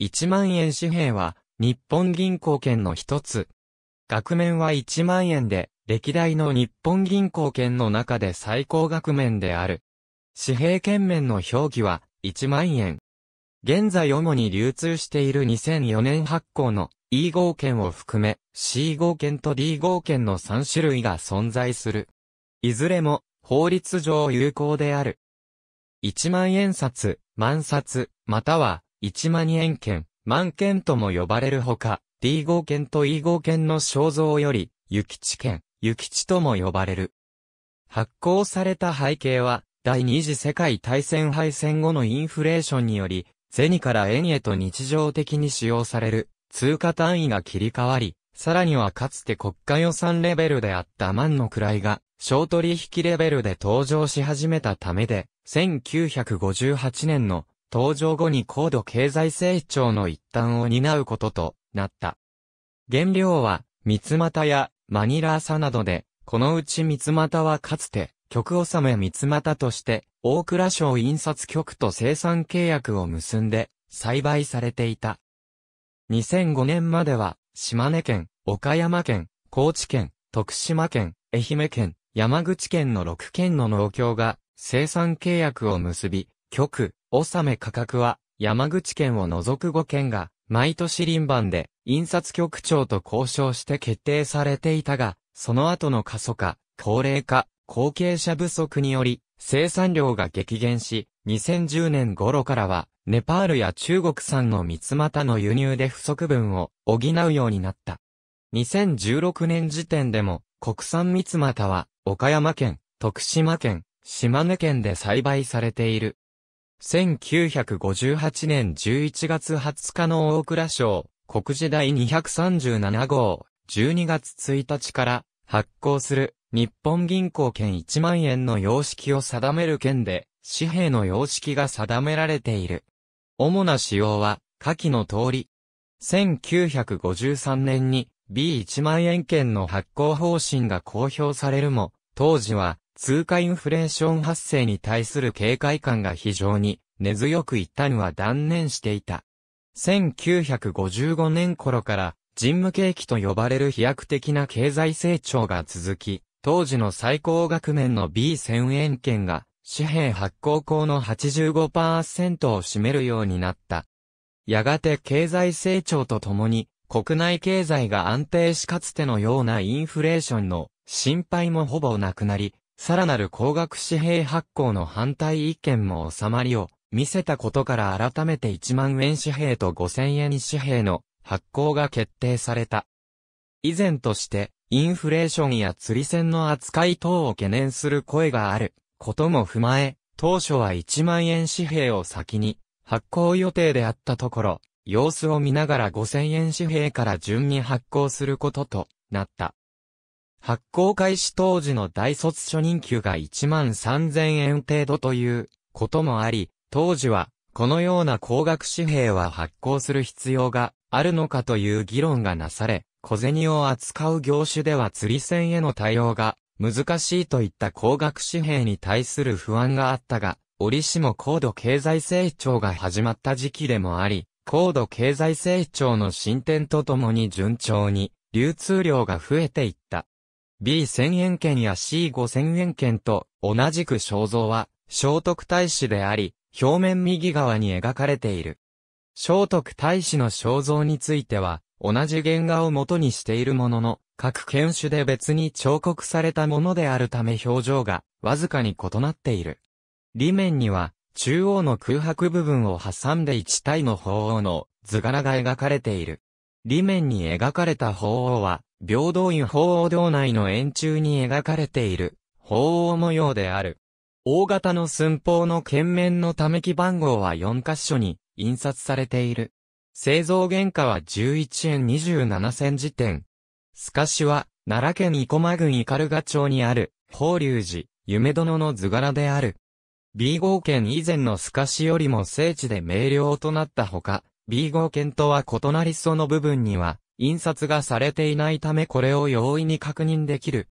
1万円紙幣は、日本銀行券の一つ。額面は1万円で、歴代の日本銀行券の中で最高額面である。紙幣券面の表記は、1万円。現在主に流通している2004年発行の E 号券を含め C 号券と D 号券の3種類が存在する。いずれも法律上有効である。1万円札、万札、または1万円券、万券とも呼ばれるほか、D 号券と E 号券の肖像より、諭吉券、諭吉とも呼ばれる。発行された背景は、第二次世界大戦敗戦後のインフレーションにより、銭から円へと日常的に使用される、通貨単位が切り替わり、さらにはかつて国家予算レベルであった万の位が、小取引レベルで登場し始めたためで、1958年の登場後に高度経済成長の一端を担うこととなった。原料は、三股やマニラ麻などで、このうち三股はかつて、曲納め三股として、大蔵省印刷局と生産契約を結んで、栽培されていた。2005年までは、島根県、岡山県、高知県、徳島県、愛媛県、山口県の6県の農協が生産契約を結び、局、納め価格は、山口県を除く5県が、毎年臨番で、印刷局長と交渉して決定されていたが、その後の過疎化、高齢化、後継者不足により、生産量が激減し、2010年頃からは、ネパールや中国産の三つ股の輸入で不足分を補うようになった。2016年時点でも、国産三つ股は、岡山県、徳島県、島根県で栽培されている。1958年11月20日の大蔵省、国時代237号、12月1日から発行する日本銀行券1万円の様式を定める件で、紙幣の様式が定められている。主な仕様は、下記の通り。1953年に B1 万円券の発行方針が公表されるも、当時は通貨インフレーション発生に対する警戒感が非常に根強く一旦は断念していた。1955年頃から人務景気と呼ばれる飛躍的な経済成長が続き、当時の最高額面の B1000 円券が紙幣発行口の85%を占めるようになった。やがて経済成長とともに国内経済が安定しかつてのようなインフレーションの心配もほぼなくなり、さらなる高額紙幣発行の反対意見も収まりを見せたことから改めて1万円紙幣と5000円紙幣の発行が決定された。以前として、インフレーションや釣り銭の扱い等を懸念する声があることも踏まえ、当初は1万円紙幣を先に発行予定であったところ、様子を見ながら5000円紙幣から順に発行することとなった。発行開始当時の大卒初任給が1万3000円程度ということもあり、当時はこのような高額紙幣は発行する必要があるのかという議論がなされ、小銭を扱う業種では釣り銭への対応が難しいといった高額紙幣に対する不安があったが、折しも高度経済成長が始まった時期でもあり、高度経済成長の進展とともに順調に流通量が増えていった。B1000 円券や C5000 円券と同じく肖像は聖徳太子であり、表面右側に描かれている。聖徳太子の肖像については、同じ原画を元にしているものの、各犬種で別に彫刻されたものであるため表情がわずかに異なっている。裏面には、中央の空白部分を挟んで一体の鳳凰の図柄が描かれている。裏面に描かれた鳳凰は、平等院鳳凰堂内の円柱に描かれている、鳳凰模様である。大型の寸法の剣面のためき番号は4箇所に印刷されている。製造原価は11円27銭時点。スカシは、奈良県生駒郡ルガ町にある、法隆寺、夢殿の図柄である。B 号圏以前のスカシよりも聖地で明瞭となったほか、B 号圏とは異なりその部分には、印刷がされていないためこれを容易に確認できる。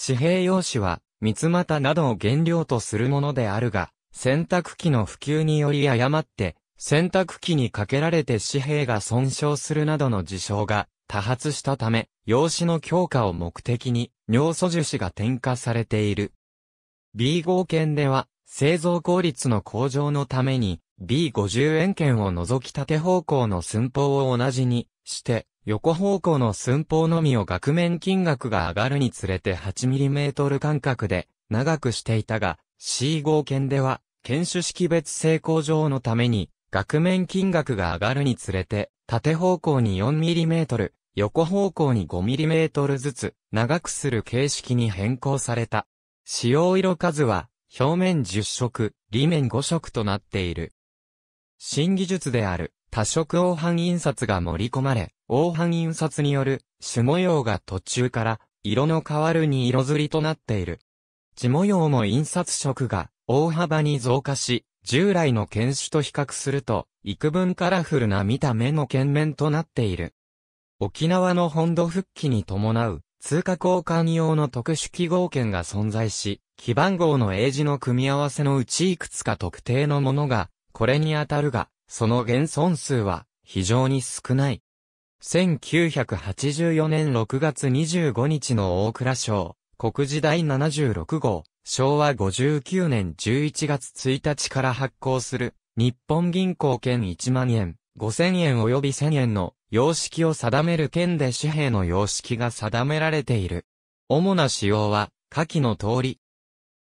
紙幣用紙は、三つ股などを原料とするものであるが、洗濯機の普及により誤って、洗濯機にかけられて紙幣が損傷するなどの事象が多発したため、用紙の強化を目的に尿素樹脂が添加されている。B 号券では、製造効率の向上のために、B50 円券を除き縦方向の寸法を同じにして、横方向の寸法のみを額面金額が上がるにつれて 8mm 間隔で長くしていたが、C5 圏では、剣種識別性向上のために、額面金額が上がるにつれて、縦方向に 4mm、横方向に 5mm ずつ長くする形式に変更された。使用色数は表面10色、裏面5色となっている。新技術である多色黄斑印刷が盛り込まれ、黄斑印刷による種模様が途中から色の変わるに色づりとなっている。地模様も印刷色が大幅に増加し、従来の犬種と比較すると、幾分カラフルな見た目の剣面となっている。沖縄の本土復帰に伴う、通貨交換用の特殊記号券が存在し、基番号の英字の組み合わせのうちいくつか特定のものが、これに当たるが、その現存数は非常に少ない。1984年6月25日の大蔵省、国時第76号、昭和59年11月1日から発行する、日本銀行券1万円、5000円及び1000円の様式を定める券で紙幣の様式が定められている。主な仕様は、下記の通り。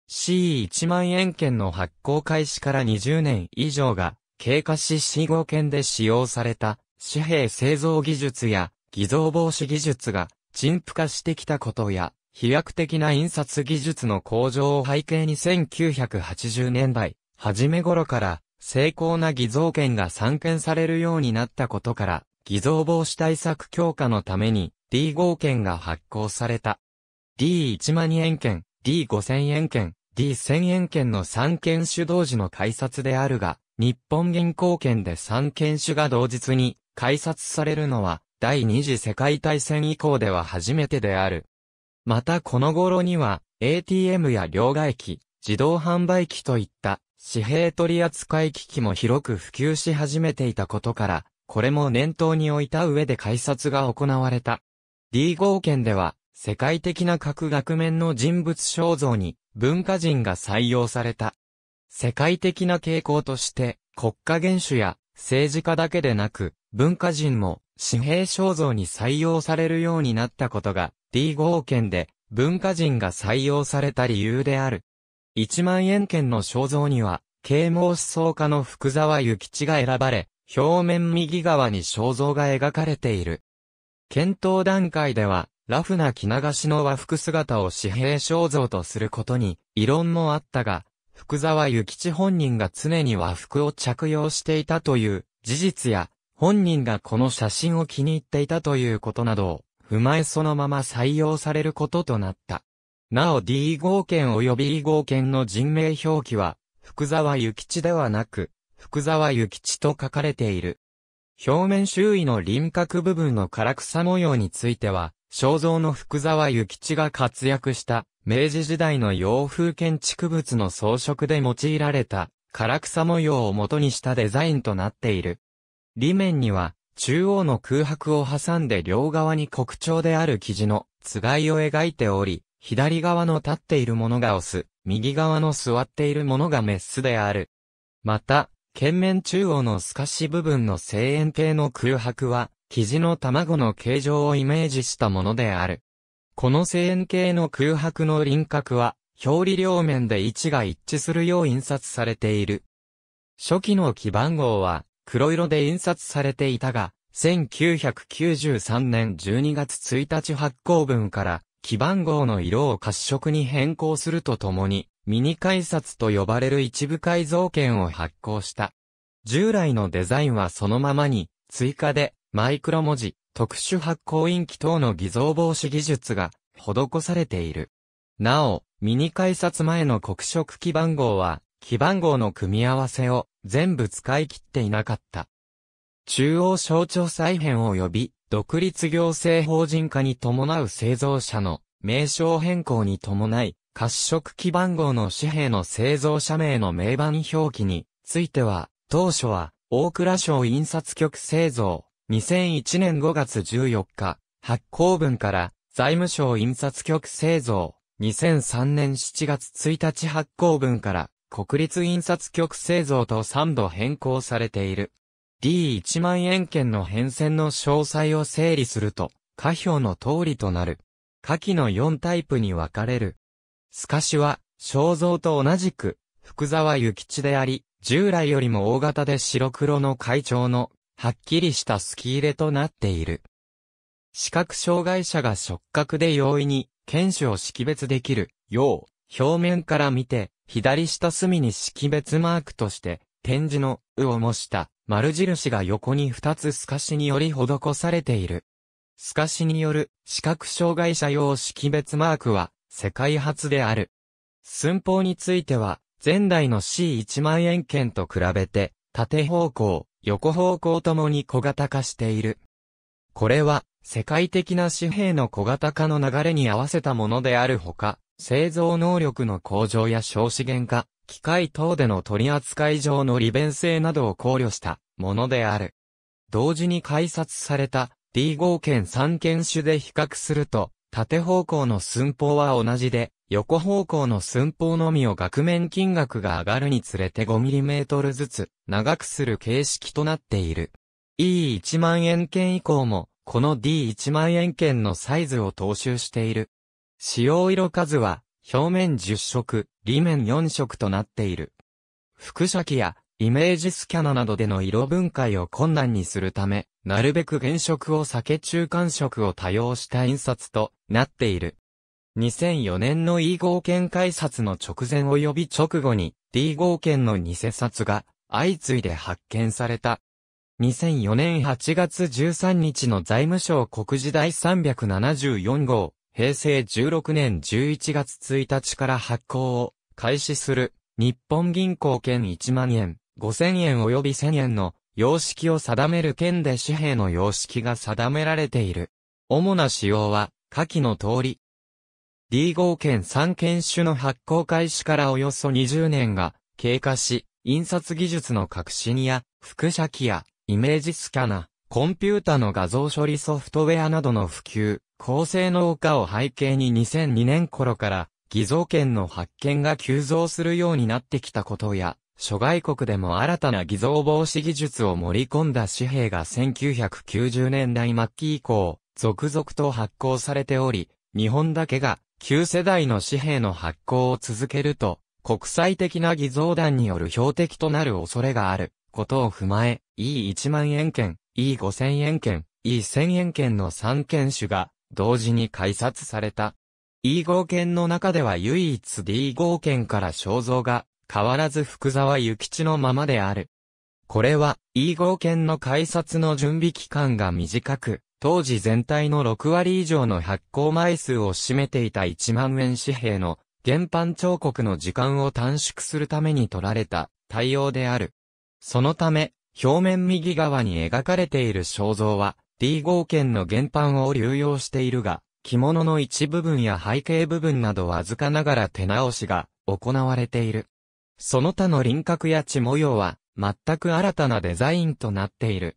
C1 万円券の発行開始から20年以上が経過し死後圏で使用された紙幣製造技術や偽造防止技術が陳腐化してきたことや、飛躍的な印刷技術の向上を背景に1980年代、初め頃から精巧な偽造券が散見されるようになったことから、偽造防止対策強化のために D5 券が発行された。D1 万円券、D5000 円券、D1000 円券の3件主導時の改札であるが、日本銀行券で三犬種が同日に改札されるのは第二次世界大戦以降では初めてである。またこの頃には ATM や両替機、自動販売機といった紙幣取扱機器も広く普及し始めていたことから、これも念頭に置いた上で改札が行われた。D 号券では、世界的な各額面の人物肖像に文化人が採用された。世界的な傾向として、国家元首や政治家だけでなく、文化人も紙幣肖像に採用されるようになったことが、D5 券で文化人が採用された理由である。1万円券の肖像には、啓蒙思想家の福沢諭吉が選ばれ、表面右側に肖像が描かれている。検討段階では、ラフな着流しの和服姿を紙幣肖像とすることに、異論もあったが、福沢諭吉本人が常に和服を着用していたという事実や、本人がこの写真を気に入っていたということなどを踏まえそのまま採用されることとなった。なお D 号券及び E 号券の人名表記は、福沢諭吉ではなく、福沢諭吉と書かれている。表面周囲の輪郭部分の唐草模様については、肖像の福沢諭吉が活躍した明治時代の洋風建築物の装飾で用いられた、唐草模様を元にしたデザインとなっている。裏面には、中央の空白を挟んで両側に国鳥である生地のつがいを描いており、左側の立っているものがオス、右側の座っているものがメスである。また、剣面中央の透かし部分の正円形の空白は、生地の卵の形状をイメージしたものである。この正円形の空白の輪郭は、表裏両面で位置が一致するよう印刷されている。初期の基番号は黒色で印刷されていたが、1993年12月1日発行分から基番号の色を褐色に変更するとともに、ミニ改札と呼ばれる一部改造券を発行した。従来のデザインはそのままに、追加でマイクロ文字、特殊発光印記等の偽造防止技術が施されている。なお、ミニ改札前の黒色基番号は、基番号の組み合わせを全部使い切っていなかった。中央省庁再編及び独立行政法人化に伴う製造者の名称変更に伴い、褐色基番号の紙幣の製造者名の名板表記については、当初は大蔵省印刷局製造2001年5月14日、発行分から、財務省印刷局製造。2003年7月1日発行分から、国立印刷局製造と3度変更されている。D1 万円券の変遷の詳細を整理すると、下表の通りとなる。下記の4タイプに分かれる。スカシは、肖像と同じく、福沢諭吉であり、従来よりも大型で白黒の会長のはっきりしたスキ入れとなっている。視覚障害者が触覚で容易に犬種を識別できるよう、表面から見て、左下隅に識別マークとして、展示の、うを模した、丸印が横に2つ透かしにより施されている。透かしによる、視覚障害者用識別マークは、世界初である。寸法については、前代の C1 万円券と比べて、縦方向、横方向ともに小型化している。これは、世界的な紙幣の小型化の流れに合わせたものであるほか、製造能力の向上や少子源化、機械等での取り扱い上の利便性などを考慮したものである。同時に改札された D5 県3県種で比較すると、縦方向の寸法は同じで、横方向の寸法のみを額面金額が上がるにつれて 5mm ずつ長くする形式となっている。E1 万円券以降も、この D1 万円券のサイズを踏襲している。使用色数は、表面10色、裏面4色となっている。副写機やイメージスキャナなどでの色分解を困難にするため、なるべく原色を避け中間色を多用した印刷となっている。2004年の E 号券改札の直前及び直後に D 号券の偽札が相次いで発見された。2004年8月13日の財務省国事第374号、平成16年11月1日から発行を開始する日本銀行券1万円、5000円及び1000円の様式を定める券で紙幣の様式が定められている。主な仕様は、下記の通り、D 号券3券種の発行開始からおよそ20年が経過し、印刷技術の革新や、複写機や、イメージスキャナ、コンピュータの画像処理ソフトウェアなどの普及、高性能化を背景に2002年頃から、偽造券の発見が急増するようになってきたことや、諸外国でも新たな偽造防止技術を盛り込んだ紙幣が1990年代末期以降、続々と発行されており、日本だけが旧世代の紙幣の発行を続けると、国際的な偽造団による標的となる恐れがあることを踏まえ、E1 万円券、E5000 円券、E1000 円券の3券種が同時に改札された。E5 券の中では唯一 D5 券から肖像が変わらず福沢諭吉のままである。これは E5 券の改札の準備期間が短く、当時全体の6割以上の発行枚数を占めていた1万円紙幣の原版彫刻の時間を短縮するために取られた対応である。そのため、表面右側に描かれている肖像は D 号券の原版を流用しているが、着物の一部分や背景部分などわずかながら手直しが行われている。その他の輪郭や地模様は全く新たなデザインとなっている。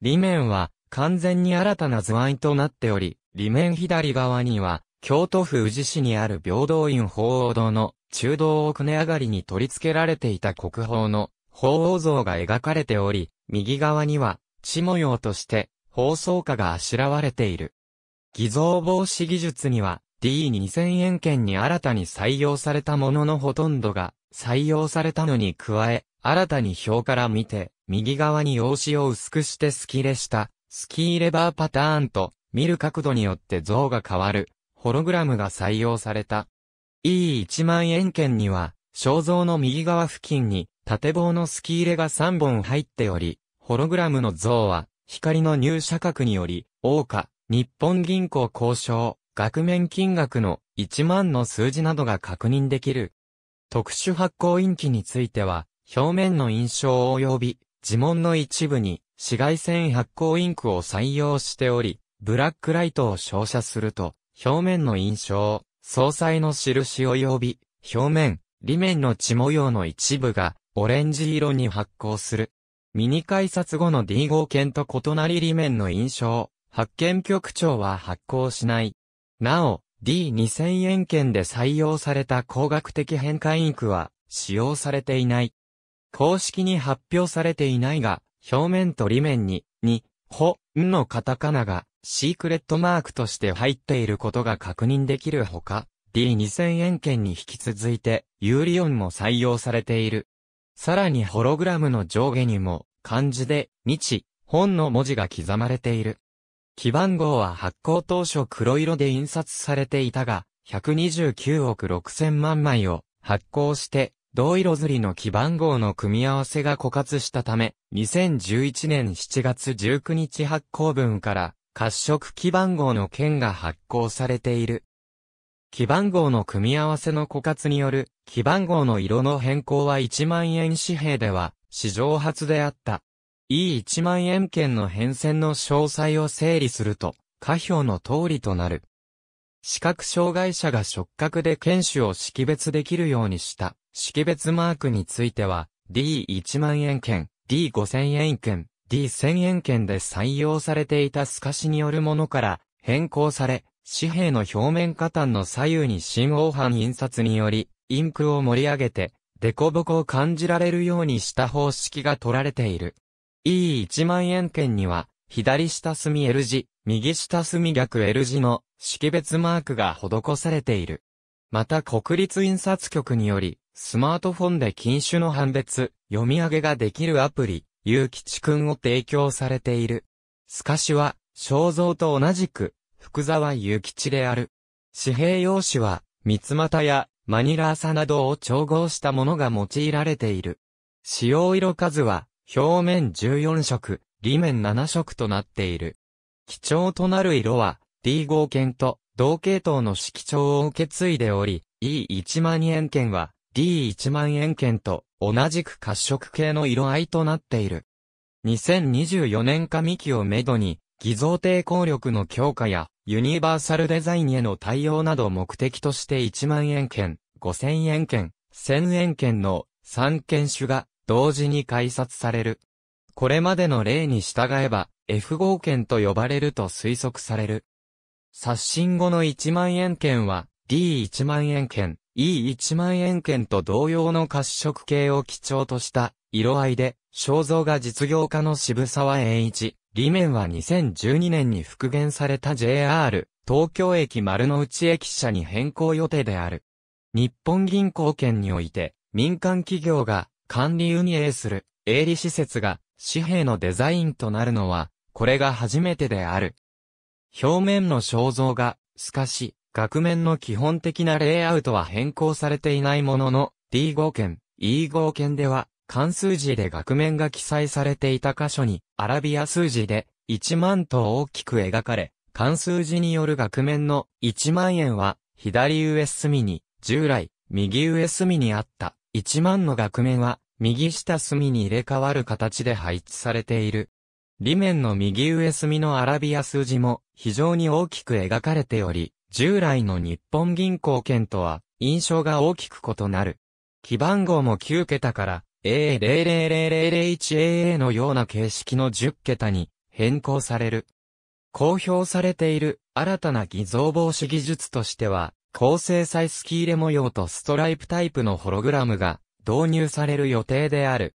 裏面は完全に新たな図案となっており、裏面左側には、京都府宇治市にある平等院鳳凰堂の中道をね上がりに取り付けられていた国宝の鳳凰像が描かれており、右側には、地模様として、放送家があしらわれている。偽造防止技術には、D2000 円券に新たに採用されたもののほとんどが採用されたのに加え、新たに表から見て、右側に用紙を薄くしてスキレしたスキーレバーパターンと見る角度によって像が変わるホログラムが採用された。E1 万円券には肖像の右側付近に縦棒のスキーレが3本入っており、ホログラムの像は光の入射角により、大化、日本銀行交渉、額面金額の1万の数字などが確認できる。特殊発行印記については、表面の印象及び、呪文の一部に紫外線発光インクを採用しており、ブラックライトを照射すると、表面の印象、総裁の印及び、表面、裏面の血模様の一部が、オレンジ色に発光する。ミニ改札後の D 号券と異なり裏面の印象、発見局長は発行しない。なお、D2000 円券で採用された工学的変化インクは使用されていない。公式に発表されていないが、表面と裏面に、に、ほ、んのカタカナが、シークレットマークとして入っていることが確認できるほか、D2000 円券に引き続いて、ユーリオンも採用されている。さらにホログラムの上下にも、漢字で、日、本の文字が刻まれている。基番号は発行当初黒色で印刷されていたが、129億6000万枚を発行して、同色ずりの基番号の組み合わせが枯渇したため、2011年7月19日発行分から、褐色基番号の券が発行されている。基番号の組み合わせの枯渇による、基番号の色の変更は1万円紙幣では、史上初であった。E1 万円券の変遷の詳細を整理すると、下表の通りとなる。視覚障害者が触覚で犬種を識別できるようにした識別マークについては D1 万円券、D5000 円券、D1000 円券で採用されていた透かしによるものから変更され、紙幣の表面下端の左右に新王版印刷により、インクを盛り上げて、凸凹を感じられるようにした方式が取られている。E1 万円券には、左下隅 L 字、右下隅逆 L 字の識別マークが施されている。また国立印刷局により、スマートフォンで禁酒の判別、読み上げができるアプリ、きちくんを提供されている。スカシは、肖像と同じく、福沢きちである。紙幣用紙は、三股やマニラ麻などを調合したものが用いられている。使用色数は、表面14色、裏面7色となっている。基調となる色は D5 剣と同系統の色調を受け継いでおり、E1 万円剣は D1 万円剣と同じく褐色系の色合いとなっている。2024年上期をめどに、偽造抵抗力の強化やユニバーサルデザインへの対応など目的として1万円券、5000円券、1000円券の3券種が同時に開札される。これまでの例に従えば、F 号券と呼ばれると推測される。刷新後の1万円券は、D1 万円券、E1 万円券と同様の褐色系を基調とした色合いで、肖像が実業家の渋沢栄一、裏面は2012年に復元された JR、東京駅丸の内駅舎に変更予定である。日本銀行券において、民間企業が管理運営する営利施設が紙幣のデザインとなるのは、これが初めてである。表面の肖像が、しかし、額面の基本的なレイアウトは変更されていないものの、D5 件、E5 件では、関数字で額面が記載されていた箇所に、アラビア数字で、1万と大きく描かれ、関数字による額面の1万円は、左上隅に、従来、右上隅にあった、1万の額面は、右下隅に入れ替わる形で配置されている。裏面の右上隅のアラビア数字も非常に大きく描かれており、従来の日本銀行券とは印象が大きく異なる。基番号も9桁から A000001AA のような形式の10桁に変更される。公表されている新たな偽造防止技術としては、高精細スキー入れ模様とストライプタイプのホログラムが導入される予定である。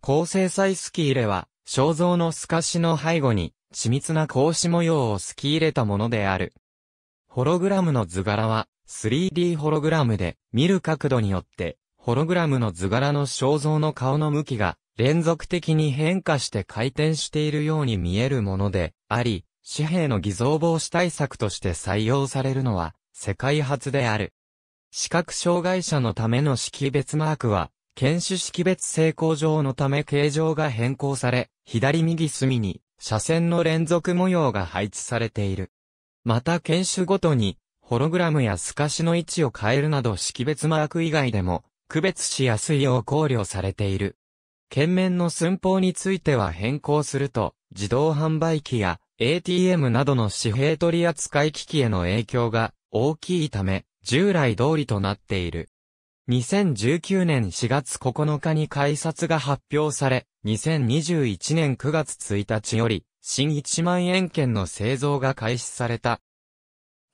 高精細スキーれは、肖像の透かしの背後に、緻密な格子模様をスキー入れたものである。ホログラムの図柄は、3D ホログラムで、見る角度によって、ホログラムの図柄の肖像の顔の向きが、連続的に変化して回転しているように見えるもので、あり、紙幣の偽造防止対策として採用されるのは、世界初である。視覚障害者のための識別マークは、犬種識別成功上のため形状が変更され、左右隅に車線の連続模様が配置されている。また犬種ごとに、ホログラムや透かしの位置を変えるなど識別マーク以外でも、区別しやすいよう考慮されている。県面の寸法については変更すると、自動販売機や ATM などの紙幣取扱機器への影響が大きいため、従来通りとなっている。2019年4月9日に改札が発表され、2021年9月1日より、新1万円券の製造が開始された。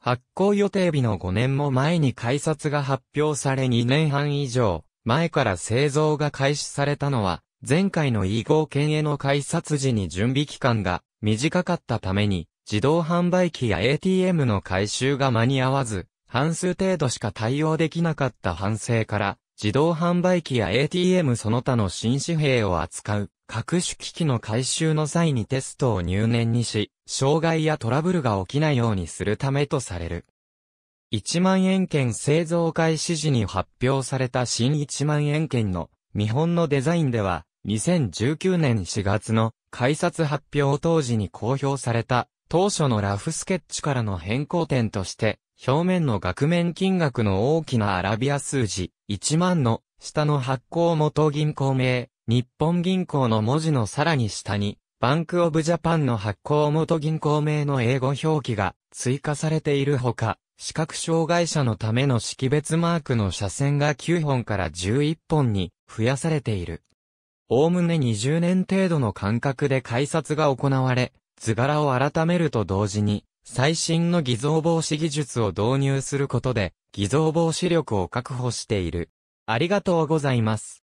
発行予定日の5年も前に改札が発表され2年半以上、前から製造が開始されたのは、前回の E 5券への改札時に準備期間が短かったために、自動販売機や ATM の回収が間に合わず、半数程度しか対応できなかった反省から、自動販売機や ATM その他の新紙幣を扱う、各種機器の回収の際にテストを入念にし、障害やトラブルが起きないようにするためとされる。1万円券製造開始時に発表された新1万円券の見本のデザインでは、2019年4月の改札発表当時に公表された当初のラフスケッチからの変更点として表面の額面金額の大きなアラビア数字、1万の下の発行元銀行名、日本銀行の文字のさらに下に、バンクオブジャパンの発行元銀行名の英語表記が追加されているほか、視覚障害者のための識別マークの斜線が9本から11本に増やされている。おおむね20年程度の間隔で改札が行われ、図柄を改めると同時に、最新の偽造防止技術を導入することで、偽造防止力を確保している。ありがとうございます。